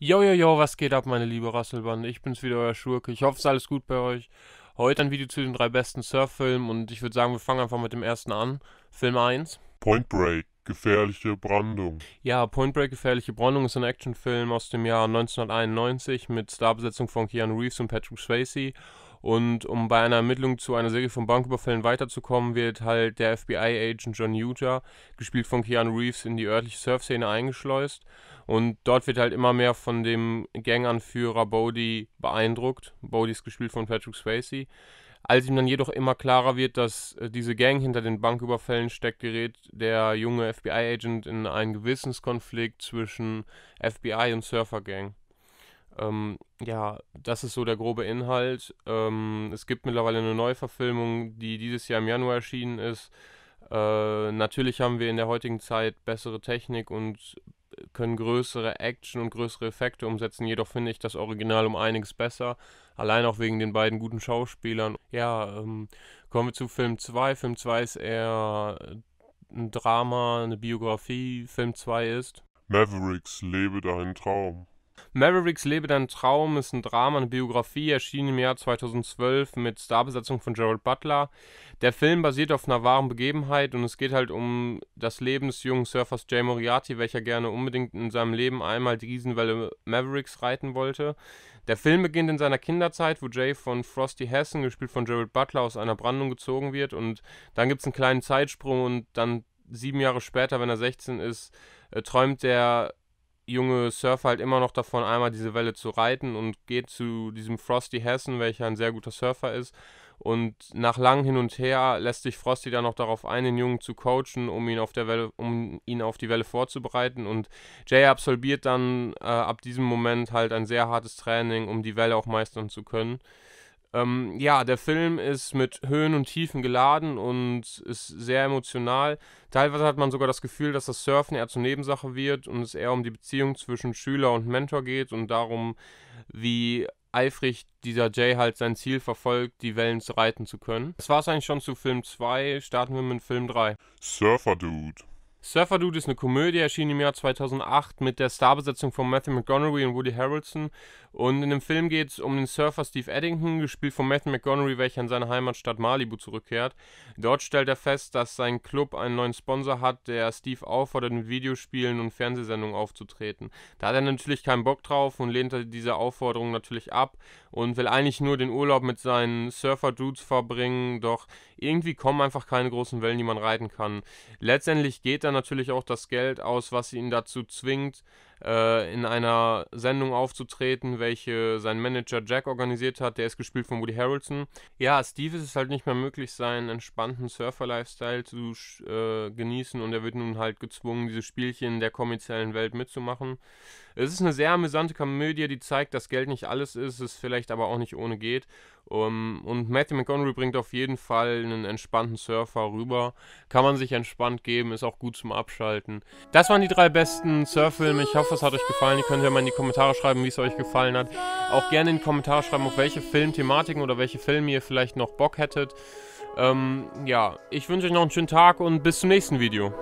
Jojojo, jo, jo, was geht ab, meine liebe Rasselbande? Ich bin's wieder, euer Schurke. Ich hoffe, es ist alles gut bei euch. Heute ein Video zu den drei besten Surffilmen und ich würde sagen, wir fangen einfach mit dem ersten an. Film 1. Point Break, gefährliche Brandung. Ja, Point Break, gefährliche Brandung ist ein Actionfilm aus dem Jahr 1991 mit Starbesetzung von Keanu Reeves und Patrick Swayze und um bei einer Ermittlung zu einer Serie von Banküberfällen weiterzukommen, wird halt der FBI-Agent John Utah, gespielt von Keanu Reeves, in die örtliche Surfszene eingeschleust. Und dort wird halt immer mehr von dem Ganganführer Bodie beeindruckt. Bodie ist gespielt von Patrick Swayze. Als ihm dann jedoch immer klarer wird, dass äh, diese Gang hinter den Banküberfällen steckt, gerät der junge FBI-Agent in einen Gewissenskonflikt zwischen FBI und Surfer-Gang. Ähm, ja, das ist so der grobe Inhalt. Ähm, es gibt mittlerweile eine Neuverfilmung, die dieses Jahr im Januar erschienen ist. Äh, natürlich haben wir in der heutigen Zeit bessere Technik und können größere Action und größere Effekte umsetzen. Jedoch finde ich das Original um einiges besser. Allein auch wegen den beiden guten Schauspielern. Ja, ähm, kommen wir zu Film 2. Film 2 ist eher ein Drama, eine Biografie. Film 2 ist. Mavericks, lebe deinen Traum. Mavericks Lebe dein Traum ist ein Drama, eine Biografie, erschienen im Jahr 2012 mit Starbesetzung von Gerald Butler. Der Film basiert auf einer wahren Begebenheit und es geht halt um das Leben des jungen Surfers Jay Moriarty, welcher gerne unbedingt in seinem Leben einmal die Riesenwelle Mavericks reiten wollte. Der Film beginnt in seiner Kinderzeit, wo Jay von Frosty Hessen, gespielt von Gerald Butler, aus einer Brandung gezogen wird und dann gibt es einen kleinen Zeitsprung und dann sieben Jahre später, wenn er 16 ist, äh, träumt er junge Surfer halt immer noch davon, einmal diese Welle zu reiten und geht zu diesem Frosty Hessen, welcher ein sehr guter Surfer ist. Und nach langem Hin und Her lässt sich Frosty dann noch darauf ein, den Jungen zu coachen, um ihn auf, der Welle, um ihn auf die Welle vorzubereiten. Und Jay absolviert dann äh, ab diesem Moment halt ein sehr hartes Training, um die Welle auch meistern zu können. Ähm, ja, der Film ist mit Höhen und Tiefen geladen und ist sehr emotional. Teilweise hat man sogar das Gefühl, dass das Surfen eher zur Nebensache wird und es eher um die Beziehung zwischen Schüler und Mentor geht und darum, wie eifrig dieser Jay halt sein Ziel verfolgt, die Wellen reiten zu können. Das war es eigentlich schon zu Film 2. Starten wir mit Film 3. Surfer Dude. Surfer Dude ist eine Komödie, erschien im Jahr 2008 mit der Starbesetzung von Matthew McGonery und Woody Harrelson. Und in dem Film geht es um den Surfer Steve Eddington, gespielt von Matthew McGonery, welcher in seine Heimatstadt Malibu zurückkehrt. Dort stellt er fest, dass sein Club einen neuen Sponsor hat, der Steve auffordert, in Videospielen und Fernsehsendungen aufzutreten. Da hat er natürlich keinen Bock drauf und lehnt diese Aufforderung natürlich ab und will eigentlich nur den Urlaub mit seinen Surfer Dudes verbringen, doch irgendwie kommen einfach keine großen Wellen, die man reiten kann. Letztendlich geht er dann natürlich auch das Geld aus, was ihn dazu zwingt, äh, in einer Sendung aufzutreten, welche sein Manager Jack organisiert hat. Der ist gespielt von Woody Harrelson. Ja, Steve ist es halt nicht mehr möglich, seinen entspannten Surfer-Lifestyle zu äh, genießen und er wird nun halt gezwungen, diese Spielchen der kommerziellen Welt mitzumachen. Es ist eine sehr amüsante Komödie, die zeigt, dass Geld nicht alles ist, es vielleicht aber auch nicht ohne geht. Um, und Matthew McConaughey bringt auf jeden Fall einen entspannten Surfer rüber. Kann man sich entspannt geben, ist auch gut zum Abschalten. Das waren die drei besten Surffilme. Ich hoffe, hoffe, es hat euch gefallen. Ihr könnt ja mal in die Kommentare schreiben, wie es euch gefallen hat. Auch gerne in die Kommentare schreiben, auf welche Filmthematiken oder welche Filme ihr vielleicht noch Bock hättet. Ähm, ja, ich wünsche euch noch einen schönen Tag und bis zum nächsten Video.